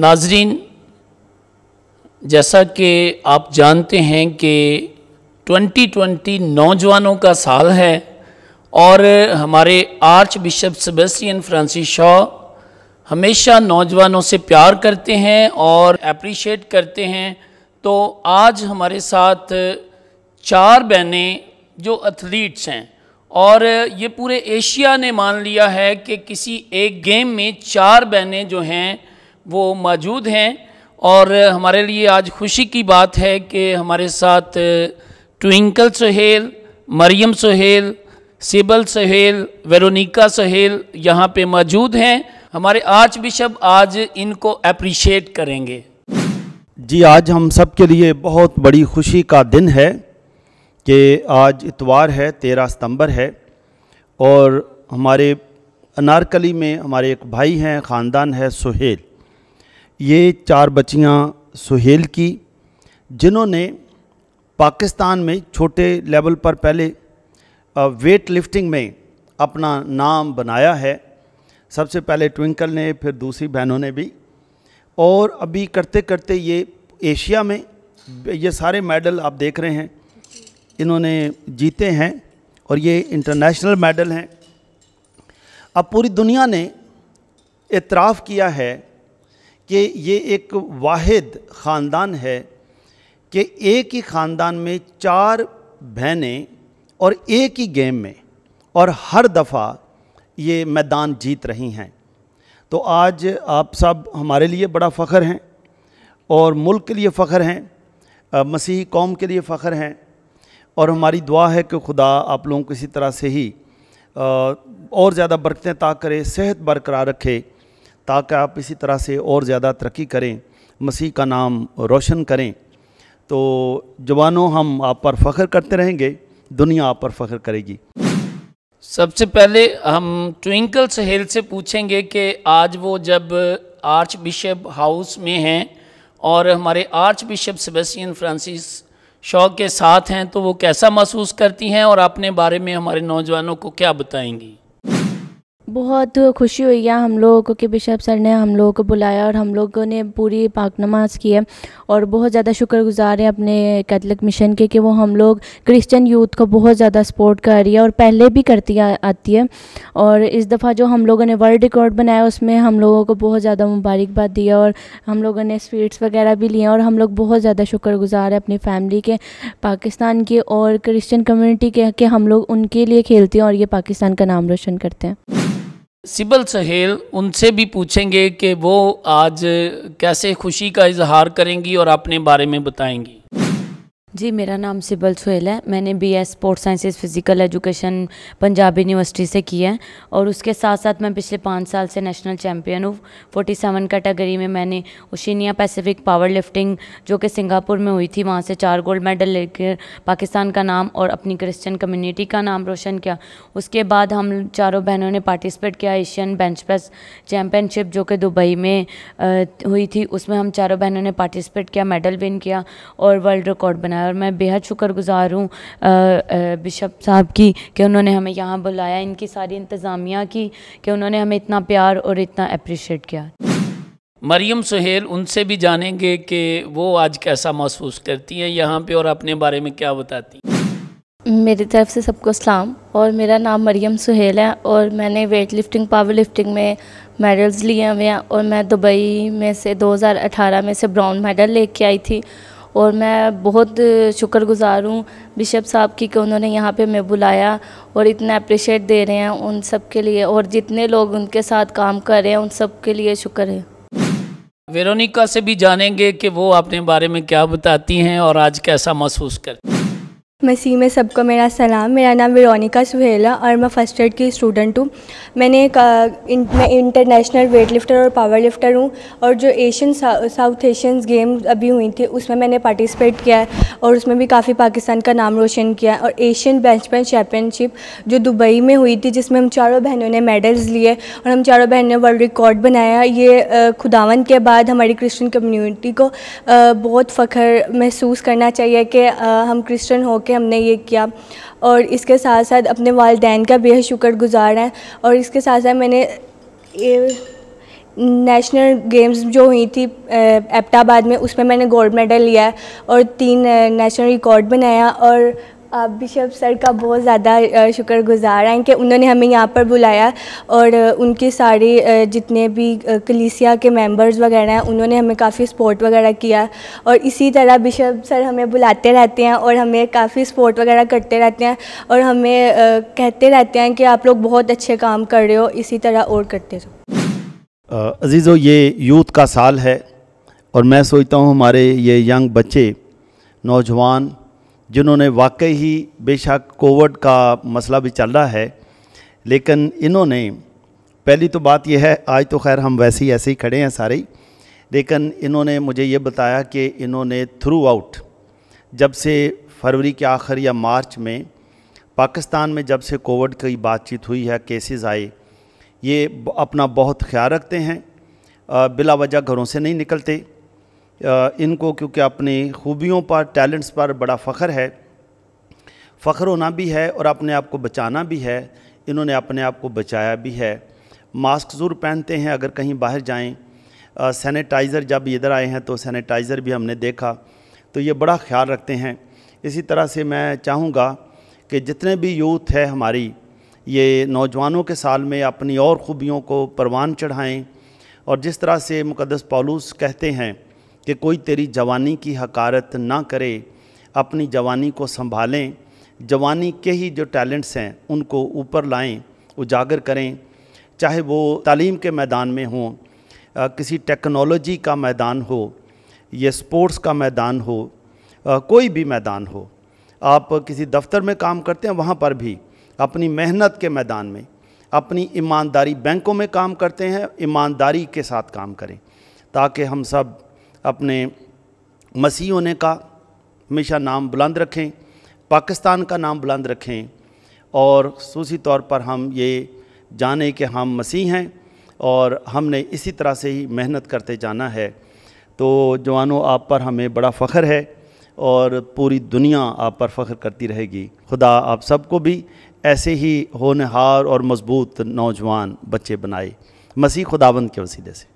नाजरीन जैसा कि आप जानते हैं कि 2020 नौजवानों का साल है और हमारे आर्च बिशप सबेसियन फ्रांसिस शॉ हमेशा नौजवानों से प्यार करते हैं और अप्रिशिएट करते हैं तो आज हमारे साथ चार बहनें जो एथलीट्स हैं और ये पूरे एशिया ने मान लिया है कि किसी एक गेम में चार बहनें जो हैं वो मौजूद हैं और हमारे लिए आज खुशी की बात है कि हमारे साथ ट्विंकल सहेल मरियम सहेल सिबल सहेल वेरोनिका सहेल यहाँ पे मौजूद हैं हमारे आर्च बिशप आज इनको अप्रिशिएट करेंगे जी आज हम सब के लिए बहुत बड़ी खुशी का दिन है कि आज इतवार है तेरह सितंबर है और हमारे अनारकली में हमारे एक भाई हैं ख़ानदान है सुहेल ये चार बच्चियाँ सुहेल की जिन्होंने पाकिस्तान में छोटे लेवल पर पहले वेट लिफ्टिंग में अपना नाम बनाया है सबसे पहले ट्विंकल ने फिर दूसरी बहनों ने भी और अभी करते करते ये एशिया में ये सारे मेडल आप देख रहे हैं इन्होंने जीते हैं और ये इंटरनेशनल मेडल हैं अब पूरी दुनिया ने इतराफ़ किया है कि ये एक वाहिद ख़ानदान है कि एक ही ख़ानदान में चार बहनें और एक ही गेम में और हर दफ़ा ये मैदान जीत रही हैं तो आज आप सब हमारे लिए बड़ा फ़ख्र हैं और मुल्क के लिए फ़ख्र हैं मसीही कौम के लिए फ़ख्र हैं और हमारी दुआ है कि खुदा आप लोगों को इसी तरह से ही और ज़्यादा बरकतें ता करे सेहत बरकरार रखे ताकि आप इसी तरह से और ज़्यादा तरक्की करें मसीह का नाम रोशन करें तो जवानों हम आप पर फ़ख्र करते रहेंगे दुनिया आप पर फ़ख्र करेगी सबसे पहले हम ट्विंकल सहेल से पूछेंगे कि आज वो जब आर्च बिशप हाउस में हैं और हमारे आर्च बिशप सबेसियन फ्रांसिस शॉक के साथ हैं तो वो कैसा महसूस करती हैं और अपने बारे में हमारे नौजवानों को क्या बताएंगी बहुत खुशी हुई है हम लोगों को कि बिशप सर ने हम लोगों को बुलाया और हम लोगों ने पूरी पाक नमाज़ की है और बहुत ज़्यादा शुक्रगुजार हैं अपने कैथलिक मिशन के कि वो हम लोग क्रिश्चियन यूथ को बहुत ज़्यादा सपोर्ट कर रही है और पहले भी करती आ, आती है और इस दफ़ा जो हम लोगों ने वर्ल्ड रिकॉर्ड बनाया उसमें हम लोगों को बहुत ज़्यादा मुबारकबाद दी है और हम लोगों ने स्वीट्स वगैरह भी लिए और हम लोग बहुत ज़्यादा शुक्रगुजार हैं अपनी फैमिली के पाकिस्तान के और क्रिश्चन कम्यूनिटी के कि हम लोग उनके लिए खेलते हैं और ये पाकिस्तान का नाम रोशन करते हैं सिबल सहेल उनसे भी पूछेंगे कि वो आज कैसे खुशी का इजहार करेंगी और अपने बारे में बताएंगी जी मेरा नाम सिबल सुहेल है मैंने B S sports sciences physical education Punjab university से की है और उसके साथ साथ मैं पिछले पाँच साल से नेशनल चैम्पियन हूँ फोर्टी सेवन कैटेगरी में मैंने ओशिनिया पैसिफिक पावर लिफ्टिंग जो कि सिंगापुर में हुई थी वहाँ से चार गोल्ड मेडल लेकर पाकिस्तान का नाम और अपनी क्रिश्चन कम्यूनिटी का नाम रोशन किया उसके बाद हम चारों बहनों ने पार्टिसिपेट किया एशियन बेंच प्रेस चैम्पियनशिप जो कि दुबई में हुई थी उसमें हम चारों बहनों ने पार्टिसिपेट किया मेडल विन किया और वर्ल्ड रिकॉर्ड बनाया है और मैं बेहद शुक्रगुजार हूँ बिशप साहब की कि उन्होंने हमें यहाँ बुलाया इनकी सारी इंतज़ामिया की कि उन्होंने हमें इतना प्यार और इतना अप्रिशिएट किया मरियम सुहेल उनसे भी जानेंगे कि वो आज कैसा महसूस करती हैं यहाँ पे और अपने बारे में क्या बताती मेरी तरफ से सबको सलाम और मेरा नाम मरियम सुहेल है और मैंने वेट लिफ्टिंग पावर लिफ्टिंग में मेडल्स लिए हुए हैं और मैं दुबई में से 2018 में से ब्राउन मेडल लेके आई थी और मैं बहुत शुक्रगुज़ार हूँ बिशप साहब की कि उन्होंने यहाँ पे मैं बुलाया और इतना अप्रिशिएट दे रहे हैं उन सब के लिए और जितने लोग उनके साथ काम कर रहे हैं उन सब के लिए शुक्र है वेरोनिका से भी जानेंगे कि वो अपने बारे में क्या बताती हैं और आज कैसा महसूस करती मसीह में सबको मेरा सलाम मेरा नाम वेरोनिका सुहेला और मैं फर्स्ट एड की स्टूडेंट हूँ मैंने एक मैं इंटरनेशनल वेट लिफ्टर और पावर लिफ्टर हूँ और जो एशियन साउथ एशियन गेम अभी हुई थी उसमें मैंने पार्टिसिपेट किया है और उसमें भी काफ़ी पाकिस्तान का नाम रोशन किया और एशियन बेंचमैन चैम्पियनशिप जो दुबई में हुई थी जिसमें हम चारों बहनों ने मेडल्स लिए और हम चारों बहनों ने वर्ल्ड रिकॉर्ड बनाया ये खुदावन के बाद हमारी क्रिश्चन कम्यूनिटी को बहुत फ़ख्र महसूस करना चाहिए कि हम क्रिश्चन होकर सकते हमने ये किया और इसके साथ साथ अपने वालदेन का बेहद शुक्र गुज़ार हैं और इसके साथ साथ मैंने नेशनल गेम्स जो हुई थी एबटाबाद में उसमें मैंने गोल्ड मेडल लिया और तीन नेशनल रिकॉर्ड बनाया और आप बिशप सर का बहुत ज़्यादा शुक्रगुजार हैं कि उन्होंने हमें यहाँ पर बुलाया और उनके सारे जितने भी कलीसिया के मेंबर्स वगैरह हैं उन्होंने हमें काफ़ी सपोर्ट वगैरह किया और इसी तरह बिशप सर हमें बुलाते रहते हैं और हमें काफ़ी सपोर्ट वगैरह करते रहते हैं और हमें कहते रहते हैं कि आप लोग बहुत अच्छे काम कर रहे हो इसी तरह और करते रहो अजीज़ो ये यूथ का साल है और मैं सोचता हूँ हमारे ये यंग बच्चे नौजवान जिन्होंने वाकई ही बेशक कोविड का मसला भी चल रहा है लेकिन इन्होंने पहली तो बात यह है आज तो खैर हम वैसे ही ऐसे ही खड़े हैं सारे लेकिन इन्होंने मुझे ये बताया कि इन्होंने थ्रू आउट जब से फरवरी के आखिर या मार्च में पाकिस्तान में जब से कोविड की बातचीत हुई है केसेस आए ये अपना बहुत ख्याल रखते हैं बिला वजह घरों से नहीं निकलते इनको क्योंकि अपनी खूबियों पर टैलेंट्स पर बड़ा फ़ख्र है फ़ख्र होना भी है और अपने आप को बचाना भी है इन्होंने अपने आप को बचाया भी है मास्क ज़रूर पहनते हैं अगर कहीं बाहर जाएं सैनिटाइज़र जब इधर आए हैं तो सैनिटाइज़र भी हमने देखा तो ये बड़ा ख्याल रखते हैं इसी तरह से मैं चाहूँगा कि जितने भी यूथ है हमारी ये नौजवानों के साल में अपनी और ख़ूबियों को परवान चढ़ाएँ और जिस तरह से मुकदस पालूस कहते हैं कि कोई तेरी जवानी की हकारत ना करे अपनी जवानी को संभालें जवानी के ही जो टैलेंट्स हैं उनको ऊपर लाएं उजागर करें चाहे वो तालीम के मैदान में हों किसी टेक्नोलॉजी का मैदान हो या स्पोर्ट्स का मैदान हो आ, कोई भी मैदान हो आप किसी दफ्तर में काम करते हैं वहाँ पर भी अपनी मेहनत के मैदान में अपनी ईमानदारी बैंकों में काम करते हैं ईमानदारी के साथ काम करें ताकि हम सब अपने मसीह होने का हमेशा नाम बुलंद रखें पाकिस्तान का नाम बुलंद रखें और खूसी तौर पर हम ये जाने कि हम मसीह हैं और हमने इसी तरह से ही मेहनत करते जाना है तो जवानों आप पर हमें बड़ा फ़ख्र है और पूरी दुनिया आप पर फ़ख्र करती रहेगी खुदा आप सबको भी ऐसे ही होनहार और मज़बूत नौजवान बच्चे बनाए मसीह खुदावंद के वसीले से